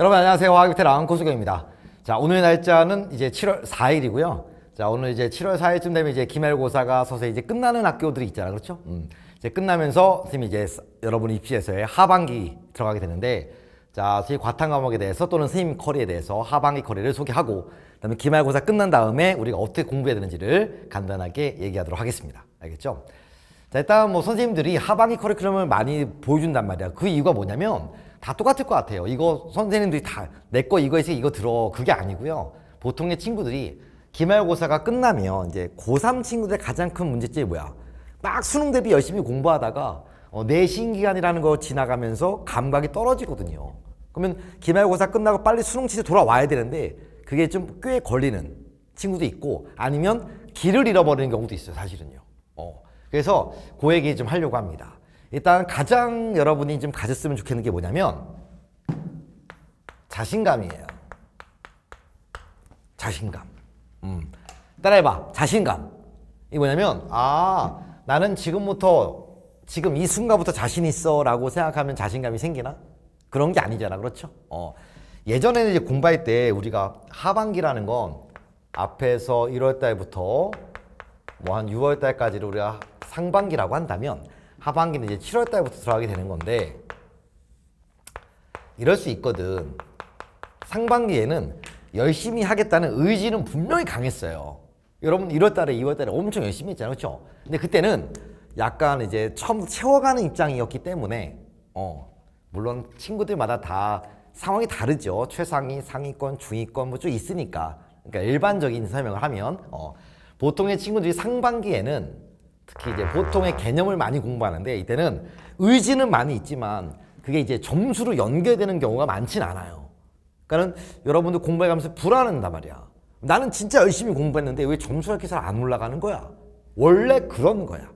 여러분 안녕하세요. 화학비테랑 고수경입니다. 자, 오늘 날짜는 이제 7월 4일이고요. 자, 오늘 이제 7월 4일쯤 되면 이제 기말고사가 서서 이제 끝나는 학교들이 있잖아. 그렇죠? 음. 이제 끝나면서 선생님 이제 여러분 입시에서의 하반기 들어가게 되는데 자, 선생님 과탐 과목에 대해서 또는 선생님 커리에 대해서 하반기 커리를 소개하고 그다음에 기말고사 끝난 다음에 우리가 어떻게 공부해야 되는지를 간단하게 얘기하도록 하겠습니다. 알겠죠? 자, 일단 뭐 선생님들이 하반기 커리큘럼을 많이 보여준단 말이야. 그 이유가 뭐냐면 다 똑같을 것 같아요. 이거 선생님들이 다 내 거 이거 있으 이거 들어 그게 아니고요. 보통의 친구들이 기말고사가 끝나면 이제 고3 친구들의 가장 큰 문제점이 뭐야? 막 수능 대비 열심히 공부하다가 어, 내신 기간이라는 거 지나가면서 감각이 떨어지거든요. 그러면 기말고사 끝나고 빨리 수능 치세 돌아와야 되는데 그게 좀 꽤 걸리는 친구도 있고 아니면 길을 잃어버리는 경우도 있어요 사실은요. 어. 그래서 그 얘기 좀 하려고 합니다. 일단 가장 여러분이 좀 가졌으면 좋겠는 게 뭐냐면 자신감이에요. 자신감. 음. 따라해봐. 자신감. 이 뭐냐면 아 나는 지금부터 지금 이 순간부터 자신 있어 라고 생각하면 자신감이 생기나? 그런 게 아니잖아. 그렇죠? 어. 예전에는 이제 공부할 때 우리가 하반기라는 건 앞에서 1월 달부터 뭐 한 6월 달까지를 우리가 상반기라고 한다면 하반기는 이제 7월 달부터 들어가게 되는 건데 이럴 수 있거든. 상반기에는 열심히 하겠다는 의지는 분명히 강했어요. 여러분 1월 달에 2월 달에 엄청 열심히 했잖아요. 그렇죠? 근데 그때는 약간 이제 처음 채워가는 입장이었기 때문에 어 물론 친구들마다 다 상황이 다르죠. 최상위, 상위권, 중위권 뭐쭉 있으니까. 그러니까 일반적인 설명을 하면 어 보통의 친구들이 상반기에는 특히 이제 보통의 개념을 많이 공부하는데 이때는 의지는 많이 있지만 그게 이제 점수로 연결되는 경우가 많진 않아요. 그러니까는 여러분들 공부해가면서 불안한단 말이야. 나는 진짜 열심히 공부했는데 왜 점수가 이렇게 잘 안 올라가는 거야? 원래 그런 거야.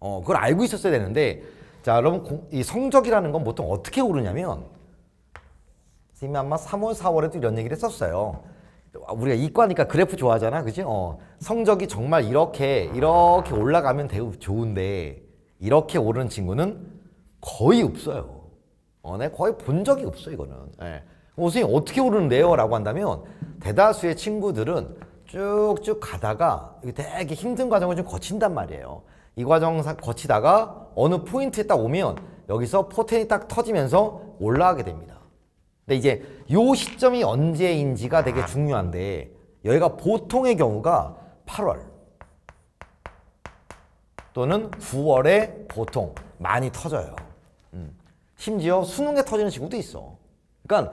어, 그걸 알고 있었어야 되는데 자, 여러분 공, 이 성적이라는 건 보통 어떻게 오르냐면 선생님이 아마 3월, 4월에도 이런 얘기를 했었어요. 아, 우리가 이과니까 그래프 좋아하잖아, 그지? 어, 성적이 정말 이렇게 이렇게 올라가면 되우 좋은데 이렇게 오르는 친구는 거의 없어요. 어, 내 네, 거의 본 적이 없어 이거는. 예. 어, 선생님 어떻게 오르는데요?라고 한다면 대다수의 친구들은 쭉쭉 가다가 되게 힘든 과정을 좀 거친단 말이에요. 이 과정 거치다가 어느 포인트에 딱 오면 여기서 포텐이 딱 터지면서 올라가게 됩니다. 근데 이제 요 시점이 언제인지가 되게 중요한데 여기가 보통의 경우가 8월 또는 9월에 보통 많이 터져요. 음. 심지어 수능에 터지는 친구도 있어. 그러니까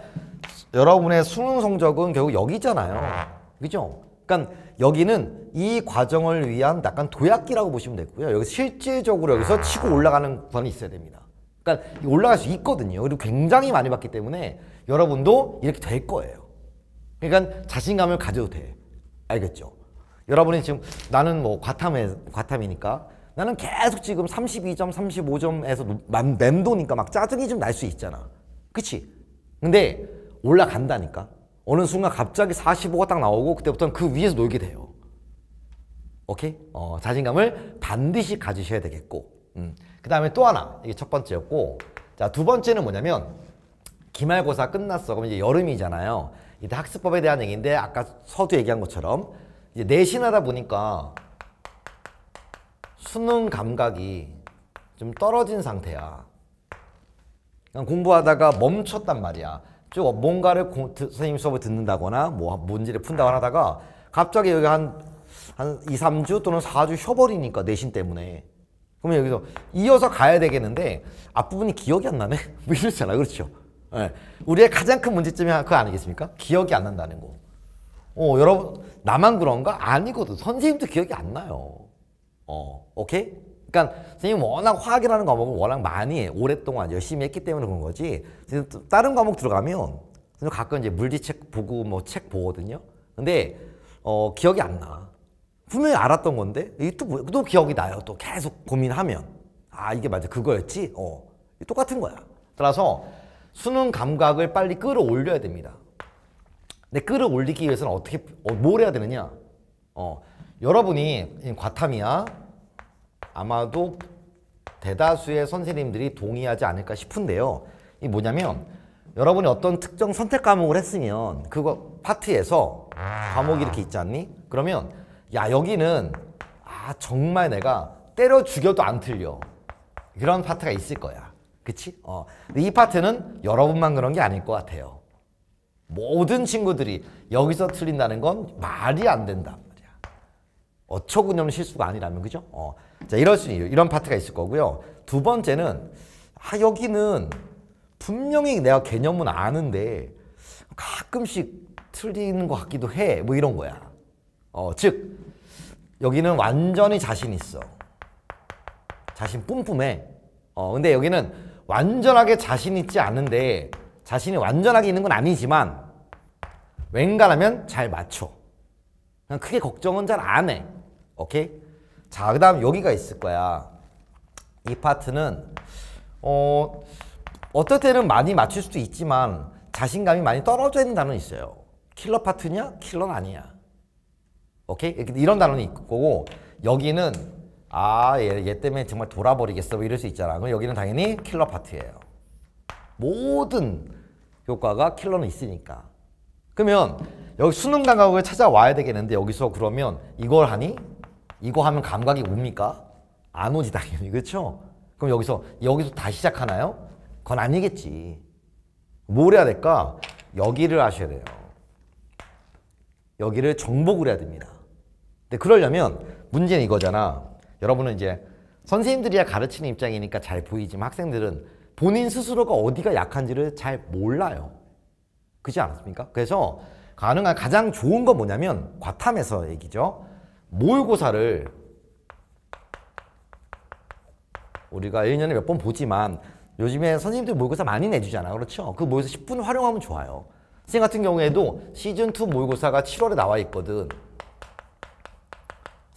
여러분의 수능 성적은 결국 여기 있잖아요. 그죠? 그러니까 여기는 이 과정을 위한 약간 도약기라고 보시면 되고요. 여기 실질적으로 여기서 치고 올라가는 구간이 있어야 됩니다. 그러니까 올라갈 수 있거든요. 그리고 굉장히 많이 봤기 때문에 여러분도 이렇게 될 거예요. 그러니까 자신감을 가져도 돼. 알겠죠? 여러분이 지금 나는 뭐 과탐에, 과탐이니까 나는 계속 지금 32점, 35점에서 맴도니까 막 짜증이 좀 날 수 있잖아. 그치? 근데 올라간다니까. 어느 순간 갑자기 45가 딱 나오고 그때부터는 그 위에서 놀게 돼요. 오케이? 어, 자신감을 반드시 가지셔야 되겠고. 음. 그 다음에 또 하나. 이게 첫 번째였고. 자, 두 번째는 뭐냐면 기말고사 끝났어. 그럼 이제 여름이잖아요. 이때 학습법에 대한 얘기인데 아까 서두 얘기한 것처럼 이제 내신하다 보니까 수능 감각이 좀 떨어진 상태야. 그냥 공부하다가 멈췄단 말이야. 쭉 뭔가를 공, 선생님 수업을 듣는다거나 뭐 문제를 푼다거나 하다가 갑자기 여기 한, 한 2, 3주 또는 4주 쉬어버리니까 내신 때문에. 그러면 여기서 이어서 가야 되겠는데 앞부분이 기억이 안 나네? 뭐 이렇잖아. 그렇죠? 예. 우리의 가장 큰 문제점이 그거 아니겠습니까? 기억이 안 난다는 거. 어, 여러분, 나만 그런가? 아니거든. 선생님도 기억이 안 나요. 어, 오케이? 그러니까 선생님 워낙 화학이라는 과목을 워낙 많이 오랫동안 열심히 했기 때문에 그런 거지. 다른 과목 들어가면 선생님 가끔 이제 물리책 보고 뭐 책 보거든요. 근데 어, 기억이 안 나. 분명히 알았던 건데 또또 뭐, 기억이 나요. 또 계속 고민하면 아 이게 맞아 그거였지. 어, 똑같은 거야. 따라서 수능 감각을 빨리 끌어올려야 됩니다. 근데 끌어올리기 위해서는 어떻게 어, 뭘 해야 되느냐? 어, 여러분이 과탐이야 아마도 대다수의 선생님들이 동의하지 않을까 싶은데요. 이 뭐냐면 여러분이 어떤 특정 선택 과목을 했으면 그거 파트에서 과목이 이렇게 있지 않니? 그러면 야 여기는 아 정말 내가 때려 죽여도 안 틀려. 그런 파트가 있을 거야. 그치? 어. 이 파트는 여러분만 그런 게 아닐 것 같아요. 모든 친구들이 여기서 틀린다는 건 말이 안 된단 말이야. 어처구니 없는 실수가 아니라면, 그죠? 어. 자, 이럴 수, 이런 파트가 있을 거고요. 두 번째는, 아, 여기는 분명히 내가 개념은 아는데 가끔씩 틀리는 것 같기도 해. 뭐 이런 거야. 어, 즉, 여기는 완전히 자신 있어. 자신 뿜뿜해. 어, 근데 여기는 완전하게 자신 있지 않은데 자신이 완전하게 있는 건 아니지만 웬가라면잘 맞춰. 그냥 크게 걱정은 잘 안 해. 오케이? 자, 그 다음 여기가 있을 거야. 이 파트는 어, 어떨 때는 많이 맞출 수도 있지만 자신감이 많이 떨어져 있는 단어는 있어요. 킬러 파트냐? 킬러는 아니야. 오케이? 이런 단어는 있고 여기는 아, 얘, 얘 때문에 정말 돌아버리겠어. 뭐 이럴 수 있잖아. 그럼 여기는 당연히 킬러 파트예요. 모든 효과가 킬러는 있으니까. 그러면 여기 수능 감각을 찾아와야 되겠는데 여기서 그러면 이걸 하니? 이거 하면 감각이 옵니까? 안 오지 당연히 그렇죠? 그럼 여기서 여기서 다시 시작하나요? 그건 아니겠지. 뭘 해야 될까? 여기를 아셔야 돼요. 여기를 정복을 해야 됩니다. 근데 그러려면 문제는 이거잖아. 여러분은 이제 선생님들이야 가르치는 입장이니까 잘 보이지만 학생들은 본인 스스로가 어디가 약한지를 잘 몰라요. 그렇지 않습니까? 그래서 가능한 가장 좋은 건 뭐냐면 과탐에서 얘기죠. 모의고사를 우리가 1년에 몇 번 보지만 요즘에 선생님들 모의고사 많이 내주잖아. 그렇죠? 그 모의고사 10분 활용하면 좋아요. 선생님 같은 경우에도 시즌2 모의고사가 7월에 나와 있거든.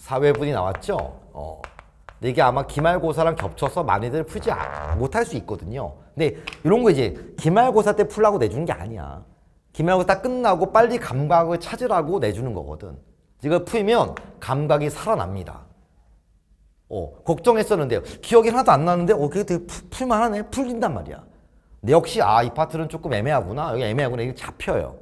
사회분이 나왔죠. 어. 근데 이게 아마 기말고사랑 겹쳐서 많이들 풀지 아, 못할 수 있거든요. 근데 이런 거 이제 기말고사 때 풀라고 내주게 아니야. 기말고사 딱 끝나고 빨리 감각을 찾으라고 내주는 거거든. 이걸 풀면 감각이 살아납니다. 어, 걱정했었는데 기억이 하나도 안 나는데 어, 그게 되게 풀, 풀만하네. 풀린단 말이야. 근데 역시 아, 이 파트는 조금 애매하구나. 여기 애매하구나. 이게 잡혀요.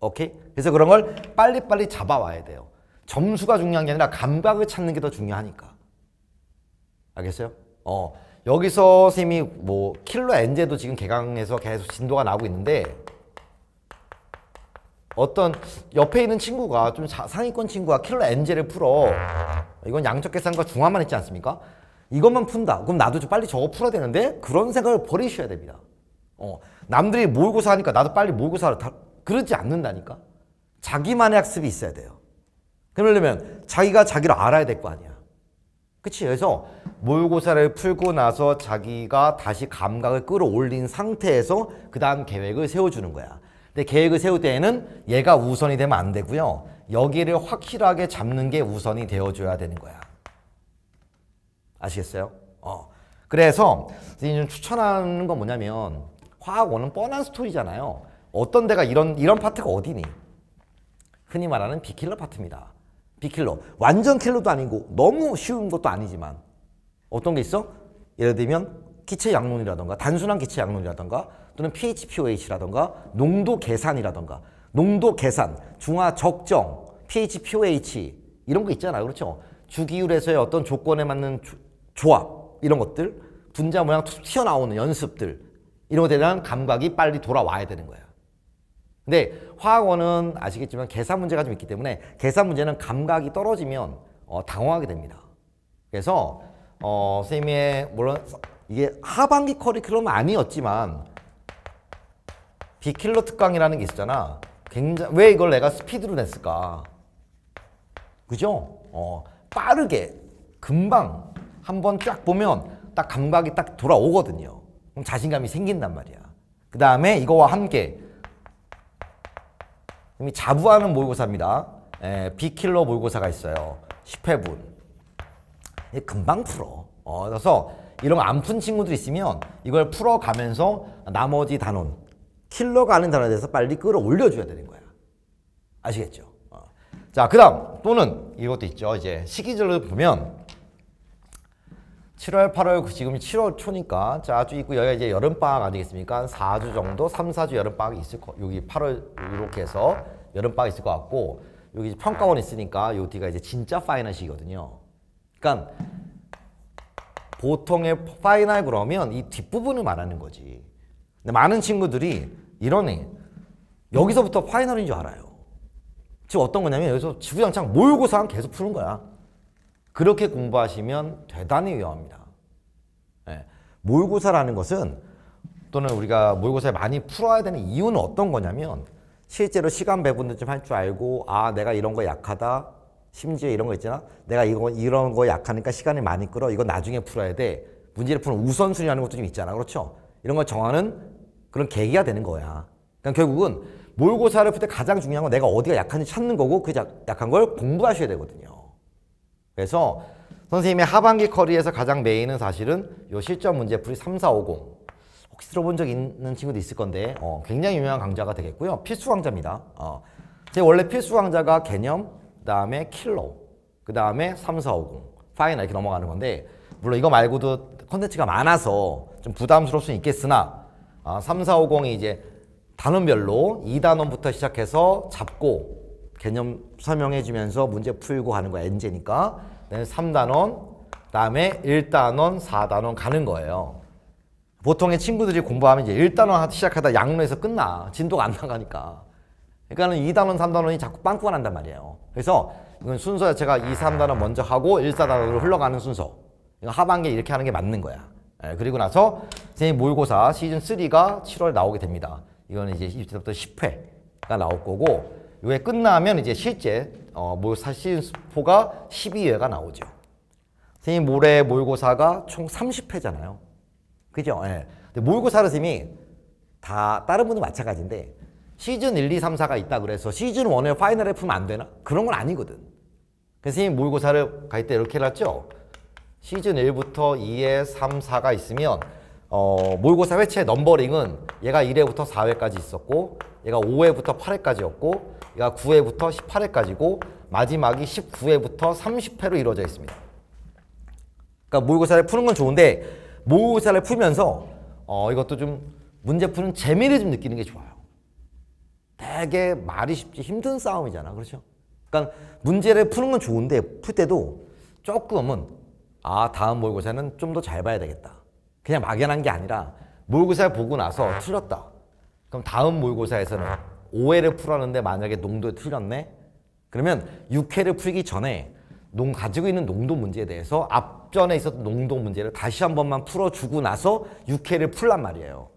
오케이? 그래서 그런 걸 빨리빨리 잡아와야 돼요. 점수가 중요한 게 아니라 감각을 찾는 게 더 중요하니까. 알겠어요? 어. 여기서 쌤이 뭐 킬러 엔제도 지금 개강해서 계속 진도가 나고 있는데 어떤 옆에 있는 친구가 좀 상위권 친구가 킬러 엔젤을 풀어 이건 양적 계산과 중화만 했지 않습니까? 이것만 푼다. 그럼 나도 좀 빨리 저거 풀어야 되는데 그런 생각을 버리셔야 됩니다. 어, 남들이 모의고사 하니까 나도 빨리 모의고사를 다 그러지 않는다니까. 자기만의 학습이 있어야 돼요. 그러려면 자기가 자기를 알아야 될 거 아니야. 그치? 그래서 모의고사를 풀고 나서 자기가 다시 감각을 끌어올린 상태에서 그 다음 계획을 세워주는 거야. 근데 계획을 세울 때에는 얘가 우선이 되면 안 되고요. 여기를 확실하게 잡는 게 우선이 되어줘야 되는 거야. 아시겠어요? 어. 그래서 지금 추천하는 건 뭐냐면 화학원은 뻔한 스토리잖아요. 어떤 데가 이런 이런 파트가 어디니? 흔히 말하는 비킬러 파트입니다. 비킬러. 완전 킬러도 아니고 너무 쉬운 것도 아니지만 어떤 게 있어? 예를 들면 기체 양론이라던가 단순한 기체 양론이라던가 또는 pH, pOH라던가 농도 계산이라던가 농도 계산, 중화 적정, pH, pOH 이런 거있잖아 그렇죠? 주기율에서의 어떤 조건에 맞는 조, 조합 이런 것들 분자 모양 툭 튀어나오는 연습들 이런 것에 대한 감각이 빨리 돌아와야 되는 거예요. 근데 화학원은 아시겠지만 계산 문제가 좀 있기 때문에 계산 문제는 감각이 떨어지면 어, 당황하게 됩니다. 그래서 어, 선생님의 물론 이게 하반기 커리큘럼 아니었지만 비킬러 특강이라는 게 있었잖아. 굉장히 왜 이걸 내가 스피드로 냈을까? 그죠? 어, 빠르게 금방 한번 쫙 보면 딱 감각이 딱 돌아오거든요. 그럼 자신감이 생긴단 말이야. 그 다음에 이거와 함께 그럼 자부하는 모의고사입니다. 예, 비킬러 모의고사가 있어요. 10회분. 금방 풀어. 어, 그래서 이런 거 안 푼 친구들 있으면 이걸 풀어가면서 나머지 단원, 킬러가 아닌 단어에 대해서 빨리 끌어올려줘야 되는 거야. 아시겠죠? 어. 자, 그 다음 또는 이것도 있죠. 이제 시기절로 보면 7월, 8월 지금 7월 초니까 자, 아주 있고 여기가 이제 여름 방학 아니겠습니까? 한 4주 정도, 3, 4주 여름 방학이 있을 거. 여기 8월 이렇게 해서 여름 방학 있을 것 같고 여기 평가원 있으니까 요 뒤가 이제 진짜 파이널시거든요 그러니까 보통의 파이널 그러면 이 뒷부분을 말하는 거지. 근데 많은 친구들이 이러네. 여기서부터 파이널인 줄 알아요. 지금 어떤 거냐면 여기서 지구장창 몰고사 계속 푸는 거야. 그렇게 공부하시면 대단히 위험합니다. 예. 모의고사라는 것은 또는 우리가 모의고사에 많이 풀어야 되는 이유는 어떤 거냐면 실제로 시간 배분도 좀 할 줄 알고 아 내가 이런 거 약하다 심지어 이런 거 있잖아 내가 이거 이런 거 약하니까 시간을 많이 끌어 이건 나중에 풀어야 돼 문제를 푸는 우선순위라는 것도 좀 있잖아 그렇죠 이런 걸 정하는 그런 계기가 되는 거야 그러니까 결국은 모의고사를 풀 때 가장 중요한 건 내가 어디가 약한지 찾는 거고 그 약한 걸 공부하셔야 되거든요 그래서 선생님의 하반기 커리에서 가장 메인은 사실은 요 실전 문제풀이 3450 혹시 들어본 적 있는 친구도 있을 건데 어, 굉장히 유명한 강좌가 되겠고요. 필수 강좌입니다. 어, 제 원래 필수 강좌가 개념, 그 다음에 킬러, 그 다음에 3450, 파이널 이렇게 넘어가는 건데 물론 이거 말고도 컨텐츠가 많아서 좀 부담스러울 수 있겠으나 아, 3450이 이제 단원별로 2단원부터 시작해서 잡고 개념 설명해주면서 문제 풀고 가는 거야. 엔제니까. 3단원, 그다음에 1단원, 4단원 가는 거예요. 보통의 친구들이 공부하면 이제 1단원 시작하다 양로에서 끝나. 진도가 안 나가니까. 그러니까는 2단원, 3단원이 자꾸 빵꾸가 난단 말이에요. 그래서 이건 순서 자체가 2, 3단원 먼저 하고 1, 4단원으로 흘러가는 순서. 이거 하반기에 이렇게 하는 게 맞는 거야. 예, 그리고 나서 선생님 모의고사 시즌 3가 7월 나오게 됩니다. 이거는 이제 20대부터 10회가 나올 거고 요게 끝나면 이제 실제 어, 모사시수포가 12회가 나오죠. 선생님 올해 모의고사가 총 30회잖아요. 그죠? 예. 근데 모의고사를 선생님다 다른 분도 마찬가지인데 시즌 1, 2, 3, 4가 있다 그래서 시즌 1을 파이널에 풀면 안 되나? 그런 건 아니거든. 선생님 모의고사를 갈 때 이렇게 해놨죠? 시즌 1부터 2회, 3, 4가 있으면 어, 모의고사 회체 넘버링은 얘가 1회부터 4회까지 있었고 얘가 5회부터 8회까지였고 가 9회부터 18회까지고 마지막이 19회부터 30회로 이루어져 있습니다. 그러니까 모의고사를 푸는 건 좋은데 모의고사를 풀면서 어, 이것도 좀 문제 푸는 재미를 좀 느끼는 게 좋아요. 되게 말이 쉽지 힘든 싸움이잖아. 그렇죠? 그러니까 문제를 푸는 건 좋은데 풀 때도 조금은 아 다음 모의고사는 좀 더 잘 봐야 되겠다. 그냥 막연한 게 아니라 모의고사 보고 나서 틀렸다. 그럼 다음 모의고사에서는 5회를 풀었는데 만약에 농도에 틀렸네? 그러면 6회를 풀기 전에 농 가지고 있는 농도 문제에 대해서 앞전에 있었던 농도 문제를 다시 한 번만 풀어주고 나서 6회를 풀란 말이에요.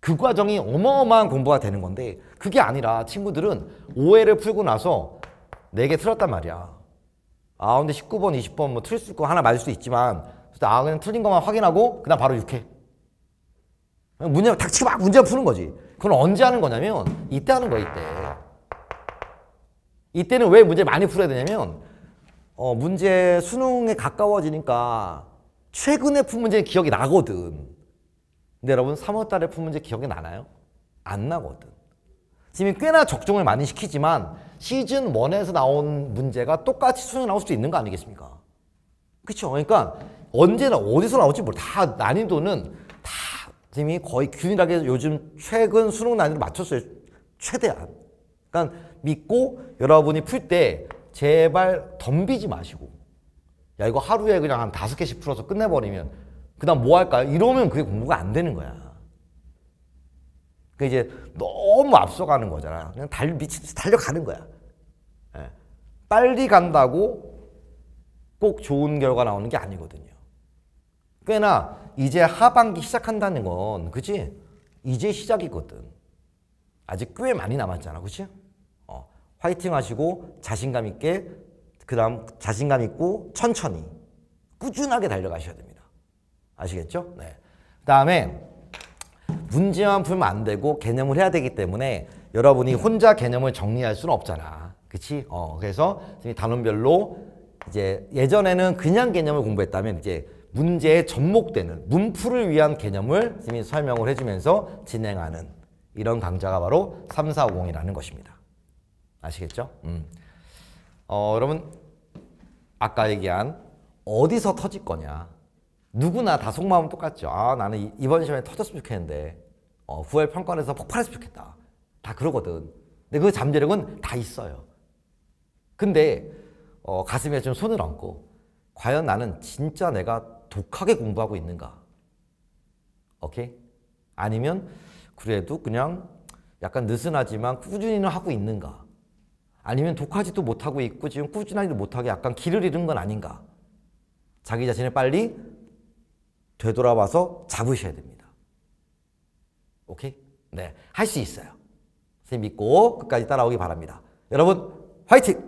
그 과정이 어마어마한 공부가 되는 건데 그게 아니라 친구들은 5회를 풀고 나서 4개 틀었단 말이야. 아 근데 19번, 20번 뭐 틀릴 거 하나 맞을 수 있지만 아 그냥 틀린 것만 확인하고 그다음 바로 6회. 문제 닥치고 막 문제 푸는 거지. 그건 언제 하는 거냐면 이때 하는 거야 이때. 이때는 왜 문제 많이 풀어야 되냐면 어, 문제 수능에 가까워지니까 최근에 푼 문제는 기억이 나거든. 근데 여러분 3월 달에 푼 문제 기억이 나나요? 안 나거든. 지금 꽤나 적중을 많이 시키지만 시즌 1에서 나온 문제가 똑같이 수능에 나올 수도 있는 거 아니겠습니까? 그렇죠. 그러니까 언제나 어디서 나올지 몰라. 다 난이도는 팀이 거의 균일하게 요즘 최근 수능 난이도 맞췄어요. 최대한. 그러니까 믿고 여러분이 풀 때 제발 덤비지 마시고 야 이거 하루에 그냥 한 다섯 개씩 풀어서 끝내버리면 그 다음 뭐 할까요? 이러면 그게 공부가 안 되는 거야. 그 이제 너무 앞서가는 거잖아. 그냥 달 미친 듯이 달려가는 거야. 예. 빨리 간다고 꼭 좋은 결과 나오는 게 아니거든요. 꽤나 이제 하반기 시작한다는 건 그치? 이제 시작이거든. 아직 꽤 많이 남았잖아. 그치? 어, 화이팅 하시고 자신감 있게 그 다음 자신감 있고 천천히 꾸준하게 달려가셔야 됩니다. 아시겠죠? 네. 그 다음에 문제만 풀면 안 되고 개념을 해야 되기 때문에 여러분이 혼자 개념을 정리할 수는 없잖아. 그치? 어, 그래서 단원별로 이제 예전에는 그냥 개념을 공부했다면 이제 문제에 접목되는 문풀을 위한 개념을 스님이 설명을 해주면서 진행하는 이런 강좌가 바로 3450이라는 것입니다. 아시겠죠? 음. 어, 여러분 아까 얘기한 어디서 터질 거냐 누구나 다 속마음은 똑같죠. 아 나는 이번 시험에 터졌으면 좋겠는데 어, 9월 평가에서 폭발했으면 좋겠다. 다 그러거든. 근데 그 잠재력은 다 있어요. 근데 어, 가슴에 좀 손을 얹고 과연 나는 진짜 내가 독하게 공부하고 있는가? 오케이? 아니면 그래도 그냥 약간 느슨하지만 꾸준히는 하고 있는가? 아니면 독하지도 못하고 있고 지금 꾸준하지도 못하게 약간 길을 잃은 건 아닌가? 자기 자신을 빨리 되돌아와서 잡으셔야 됩니다. 오케이? 네. 할 수 있어요. 선생님 믿고 끝까지 따라오기 바랍니다. 여러분, 화이팅!